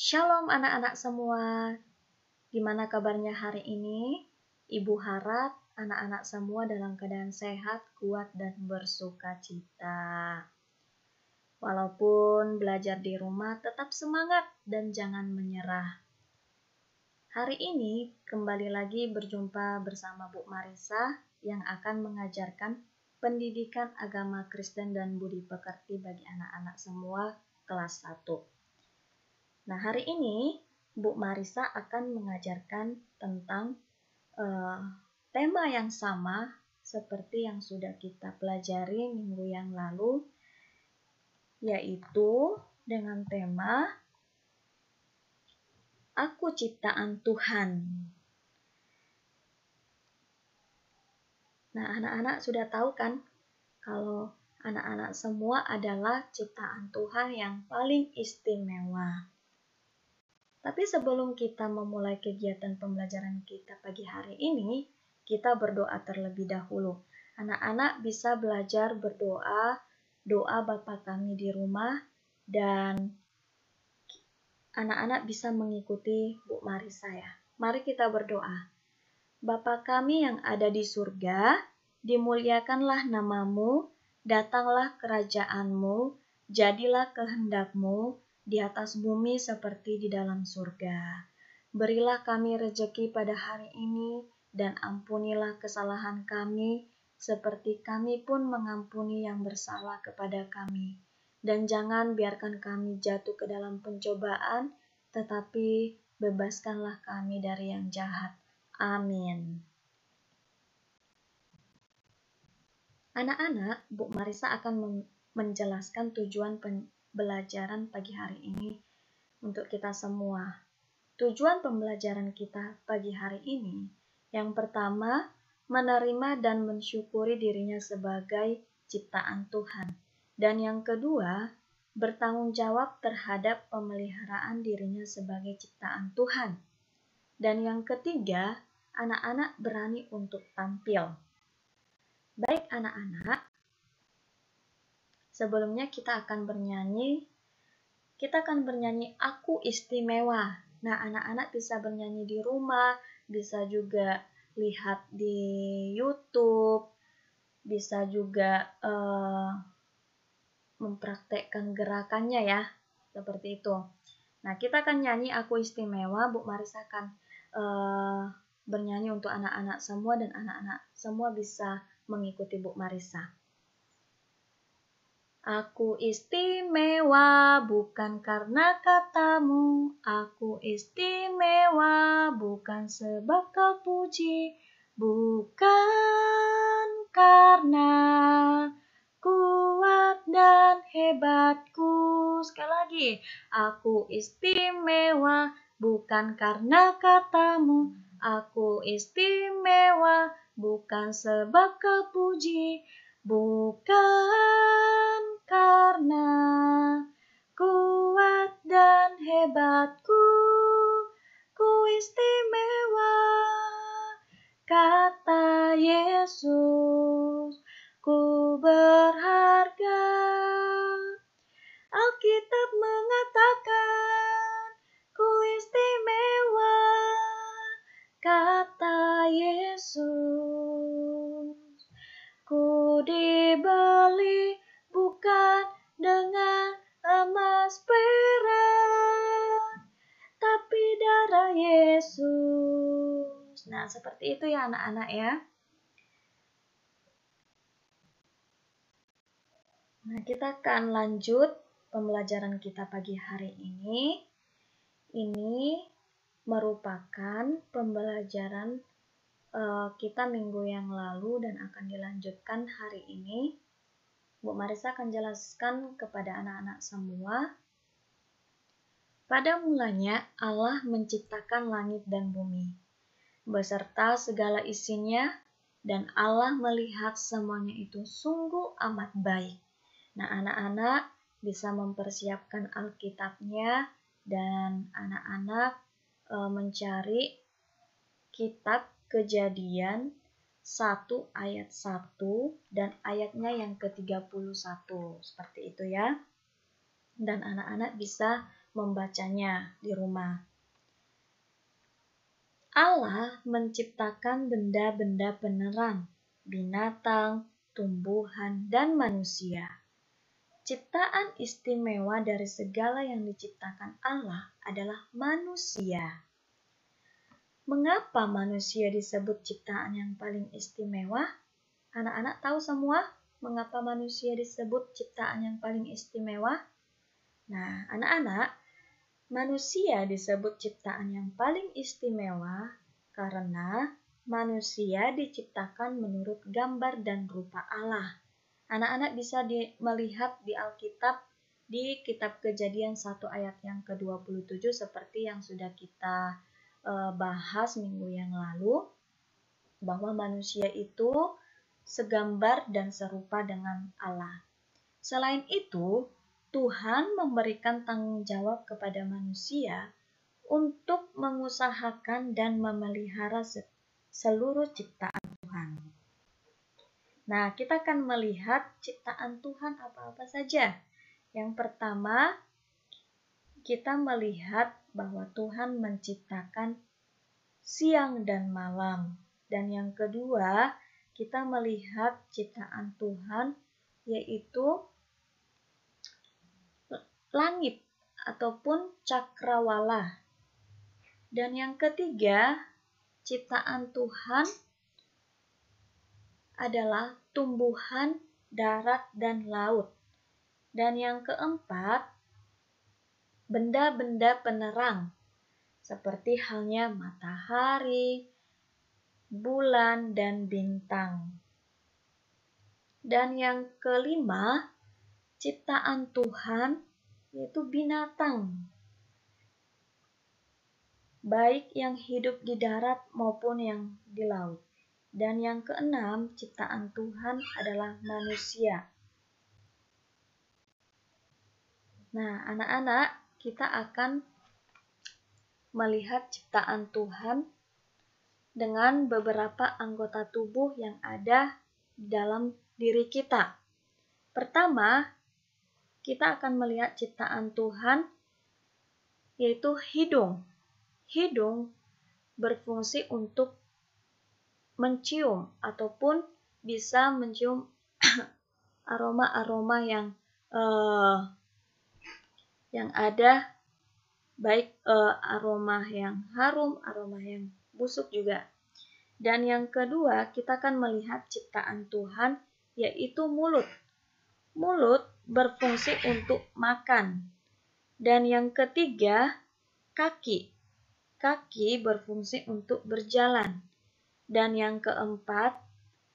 Shalom anak-anak semua. Gimana kabarnya hari ini? Ibu harap anak-anak semua dalam keadaan sehat, kuat, dan bersuka cita. Walaupun belajar di rumah, tetap semangat dan jangan menyerah. Hari ini kembali lagi berjumpa bersama Bu Marisa yang akan mengajarkan pendidikan agama Kristen dan budi pekerti bagi anak-anak semua kelas 1. Nah, hari ini Bu Marisa akan mengajarkan tentang uh, tema yang sama seperti yang sudah kita pelajari minggu yang lalu, yaitu dengan tema Aku Ciptaan Tuhan. Nah, anak-anak sudah tahu kan kalau anak-anak semua adalah ciptaan Tuhan yang paling istimewa. Tapi sebelum kita memulai kegiatan pembelajaran kita pagi hari ini, kita berdoa terlebih dahulu. Anak-anak bisa belajar berdoa, doa Bapak kami di rumah, dan anak-anak bisa mengikuti Bu Marisa ya. Mari kita berdoa. Bapa kami yang ada di surga, dimuliakanlah namamu, datanglah kerajaanmu, jadilah kehendakmu, di atas bumi seperti di dalam surga. Berilah kami rejeki pada hari ini, dan ampunilah kesalahan kami, seperti kami pun mengampuni yang bersalah kepada kami. Dan jangan biarkan kami jatuh ke dalam pencobaan, tetapi bebaskanlah kami dari yang jahat. Amin. Anak-anak, Bu Marisa akan menjelaskan tujuan pen pembelajaran pagi hari ini untuk kita semua. Tujuan pembelajaran kita pagi hari ini yang pertama, menerima dan mensyukuri dirinya sebagai ciptaan Tuhan. Dan yang kedua, bertanggung jawab terhadap pemeliharaan dirinya sebagai ciptaan Tuhan. Dan yang ketiga, anak-anak berani untuk tampil. Baik anak-anak, Sebelumnya kita akan bernyanyi. Kita akan bernyanyi Aku Istimewa. Nah, anak-anak bisa bernyanyi di rumah, bisa juga lihat di YouTube, bisa juga uh, mempraktekkan gerakannya ya, seperti itu. Nah, kita akan nyanyi Aku Istimewa, Bu Marisa akan uh, bernyanyi untuk anak-anak semua dan anak-anak semua bisa mengikuti Bu Marisa. Aku istimewa bukan karena katamu, aku istimewa bukan sebab kau puji, bukan karena kuat dan hebatku. Sekali lagi, aku istimewa bukan karena katamu, aku istimewa bukan sebab kau puji, bukan karena Nah, seperti itu ya anak-anak ya. Nah, kita akan lanjut pembelajaran kita pagi hari ini. Ini merupakan pembelajaran uh, kita minggu yang lalu dan akan dilanjutkan hari ini. Bu Marisa akan jelaskan kepada anak-anak semua. Pada mulanya Allah menciptakan langit dan bumi beserta segala isinya, dan Allah melihat semuanya itu sungguh amat baik. Nah, anak-anak bisa mempersiapkan Alkitabnya dan anak-anak e, mencari kitab Kejadian 1 ayat 1 dan ayatnya yang ke-31. Seperti itu ya. Dan anak-anak bisa membacanya di rumah. Allah menciptakan benda-benda penerang, binatang, tumbuhan, dan manusia. Ciptaan istimewa dari segala yang diciptakan Allah adalah manusia. Mengapa manusia disebut ciptaan yang paling istimewa? Anak-anak tahu semua mengapa manusia disebut ciptaan yang paling istimewa? Nah, anak-anak, Manusia disebut ciptaan yang paling istimewa karena manusia diciptakan menurut gambar dan rupa Allah. Anak-anak bisa di, melihat di Alkitab di kitab Kejadian 1 ayat yang ke-27 seperti yang sudah kita e, bahas minggu yang lalu bahwa manusia itu segambar dan serupa dengan Allah. Selain itu, Tuhan memberikan tanggung jawab kepada manusia untuk mengusahakan dan memelihara seluruh ciptaan Tuhan. Nah, kita akan melihat ciptaan Tuhan apa-apa saja. Yang pertama, kita melihat bahwa Tuhan menciptakan siang dan malam. Dan yang kedua, kita melihat ciptaan Tuhan yaitu langit ataupun cakrawala. Dan yang ketiga, ciptaan Tuhan adalah tumbuhan darat dan laut. Dan yang keempat, benda-benda penerang seperti halnya matahari, bulan, dan bintang. Dan yang kelima, ciptaan Tuhan yaitu binatang. Baik yang hidup di darat maupun yang di laut. Dan yang keenam, ciptaan Tuhan adalah manusia. Nah, anak-anak, kita akan melihat ciptaan Tuhan dengan beberapa anggota tubuh yang ada dalam diri kita. Pertama, kita akan melihat ciptaan Tuhan yaitu hidung. Hidung berfungsi untuk mencium ataupun bisa mencium aroma-aroma yang uh, yang ada baik uh, aroma yang harum, aroma yang busuk juga. Dan yang kedua, kita akan melihat ciptaan Tuhan yaitu mulut mulut berfungsi untuk makan. Dan yang ketiga, kaki. Kaki berfungsi untuk berjalan. Dan yang keempat,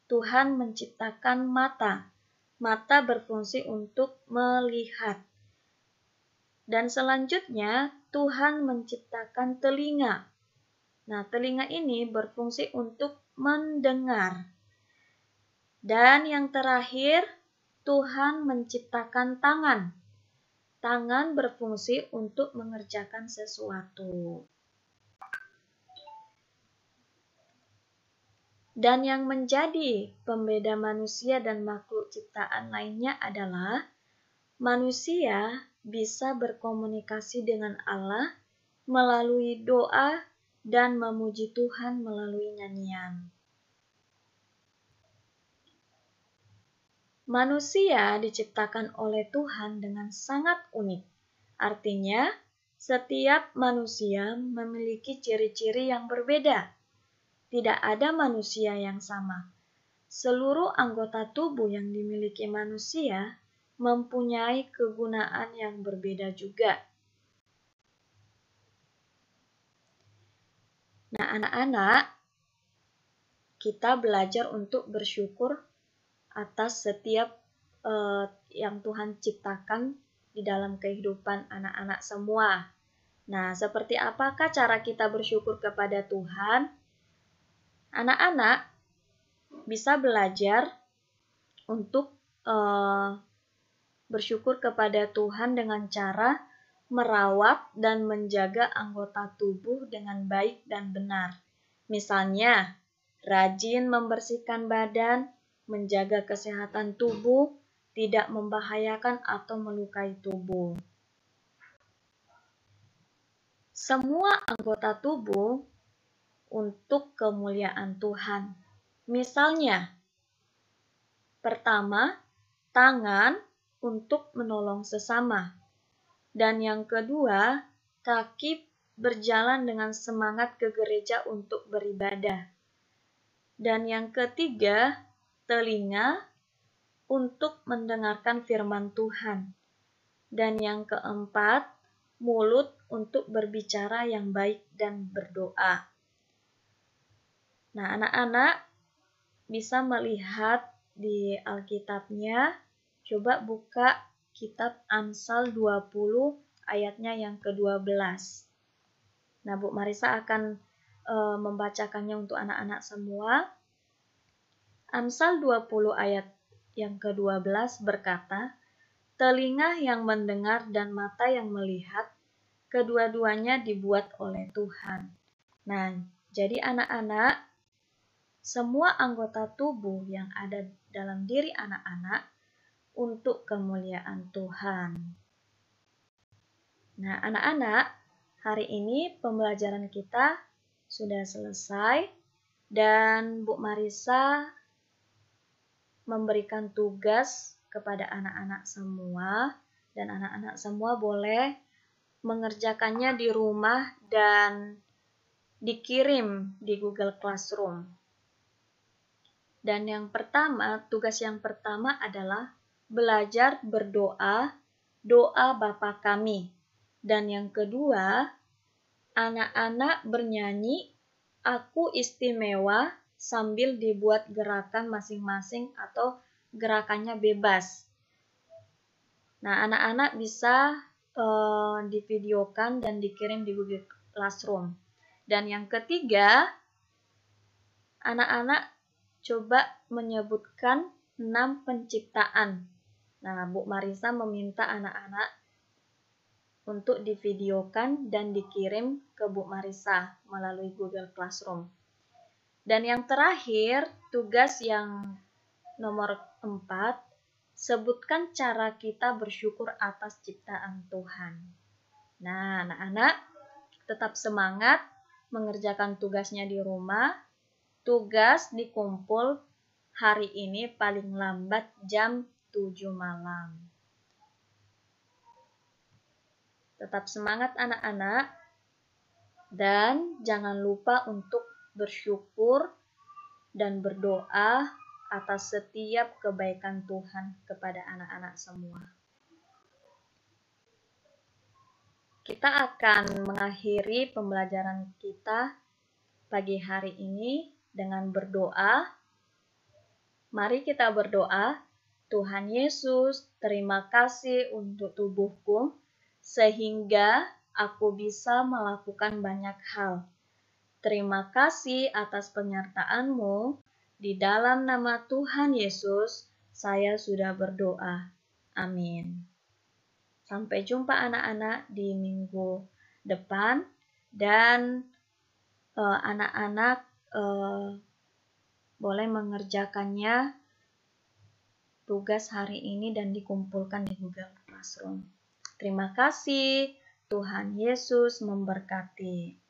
Tuhan menciptakan mata. Mata berfungsi untuk melihat. Dan selanjutnya, Tuhan menciptakan telinga. Nah, telinga ini berfungsi untuk mendengar. Dan yang terakhir, Tuhan menciptakan tangan. Tangan berfungsi untuk mengerjakan sesuatu. Dan yang menjadi pembeda manusia dan makhluk ciptaan lainnya adalah manusia bisa berkomunikasi dengan Allah melalui doa dan memuji Tuhan melalui nyanyian. Manusia diciptakan oleh Tuhan dengan sangat unik. Artinya, setiap manusia memiliki ciri-ciri yang berbeda. Tidak ada manusia yang sama. Seluruh anggota tubuh yang dimiliki manusia mempunyai kegunaan yang berbeda juga. Nah, anak-anak, kita belajar untuk bersyukur atas setiap uh, yang Tuhan ciptakan di dalam kehidupan anak-anak semua. Nah, seperti apakah cara kita bersyukur kepada Tuhan? Anak-anak bisa belajar untuk uh, bersyukur kepada Tuhan dengan cara merawat dan menjaga anggota tubuh dengan baik dan benar. Misalnya, rajin membersihkan badan, menjaga kesehatan tubuh, tidak membahayakan atau melukai tubuh. Semua anggota tubuh untuk kemuliaan Tuhan. Misalnya, pertama, tangan untuk menolong sesama. Dan yang kedua, kaki berjalan dengan semangat ke gereja untuk beribadah. Dan yang ketiga, telinga untuk mendengarkan firman Tuhan. Dan yang keempat, mulut untuk berbicara yang baik dan berdoa. Nah, anak-anak bisa melihat di Alkitabnya, coba buka kitab Amsal 20 ayatnya yang ke-12. Nah, Bu Marisa akan eh, membacakannya untuk anak-anak semua. Amsal 20 ayat yang ke-12 berkata, Telinga yang mendengar dan mata yang melihat, kedua-duanya dibuat oleh Tuhan. Nah, jadi anak-anak, semua anggota tubuh yang ada dalam diri anak-anak untuk kemuliaan Tuhan. Nah, anak-anak, hari ini pembelajaran kita sudah selesai dan Bu Marisa memberikan tugas kepada anak-anak semua dan anak-anak semua boleh mengerjakannya di rumah dan dikirim di Google Classroom. Dan yang pertama, tugas yang pertama adalah belajar berdoa, doa Bapa kami. Dan yang kedua, anak-anak bernyanyi, aku istimewa, sambil dibuat gerakan masing-masing atau gerakannya bebas. Nah, anak-anak bisa uh, divideokan dan dikirim di Google Classroom. Dan yang ketiga, anak-anak coba menyebutkan 6 penciptaan. Nah, Bu Marisa meminta anak-anak untuk divideokan dan dikirim ke Bu Marisa melalui Google Classroom. Dan yang terakhir, tugas yang nomor empat sebutkan cara kita bersyukur atas ciptaan Tuhan. Nah, anak-anak, tetap semangat mengerjakan tugasnya di rumah. Tugas dikumpul hari ini paling lambat jam 7 malam. Tetap semangat anak-anak dan jangan lupa untuk bersyukur, dan berdoa atas setiap kebaikan Tuhan kepada anak-anak semua. Kita akan mengakhiri pembelajaran kita pagi hari ini dengan berdoa. Mari kita berdoa. Tuhan Yesus, terima kasih untuk tubuhku sehingga aku bisa melakukan banyak hal Terima kasih atas penyertaanmu. Di dalam nama Tuhan Yesus, saya sudah berdoa. Amin. Sampai jumpa anak-anak di minggu depan dan anak eh, anak-anak uh, boleh mengerjakannya tugas hari ini dan dikumpulkan di Google Classroom. Terima kasih. Tuhan Yesus memberkati.